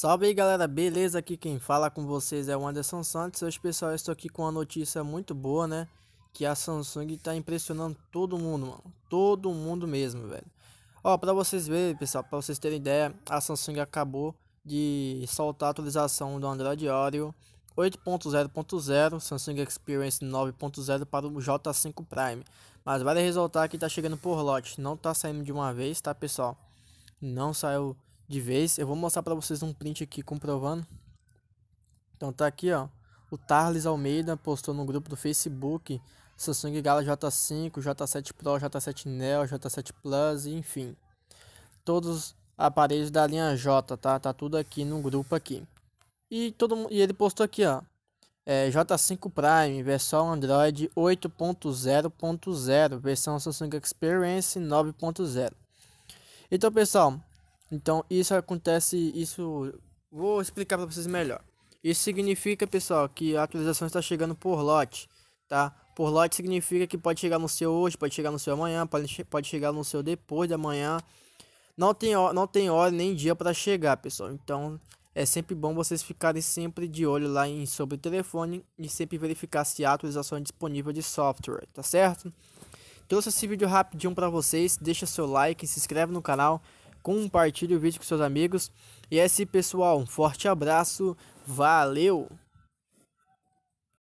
Salve aí galera, beleza? Aqui quem fala com vocês é o Anderson Santos. Hoje pessoal, eu estou aqui com uma notícia muito boa, né? Que a Samsung está impressionando todo mundo, mano. Todo mundo mesmo, velho. Ó, para vocês verem, pessoal, para vocês terem ideia, a Samsung acabou de soltar a atualização do Android Oreo 8.0.0, Samsung Experience 9.0 para o J5 Prime. Mas vale ressaltar que está chegando por lote, não está saindo de uma vez, tá, pessoal? Não saiu de vez. Eu vou mostrar para vocês um print aqui comprovando. Então tá aqui, ó. O Tarles Almeida postou no grupo do Facebook Samsung Galaxy J5, J7 Pro, J7 Neo, J7 Plus, enfim. Todos aparelhos da linha J, tá? Tá tudo aqui no grupo aqui. E todo e ele postou aqui, ó. É, J5 Prime, versão Android 8.0.0, versão Samsung Experience 9.0. Então, pessoal, então isso acontece, isso vou explicar para vocês melhor. Isso significa, pessoal, que a atualização está chegando por lote, tá? Por lote significa que pode chegar no seu hoje, pode chegar no seu amanhã, pode, pode chegar no seu depois da manhã. Não tem, não tem hora nem dia para chegar, pessoal. Então é sempre bom vocês ficarem sempre de olho lá em sobre o telefone e sempre verificar se a atualização é disponível de software, tá certo? Trouxe esse vídeo rapidinho para vocês, deixa seu like, se inscreve no canal compartilhe o vídeo com seus amigos. E é isso, pessoal. Um forte abraço. Valeu!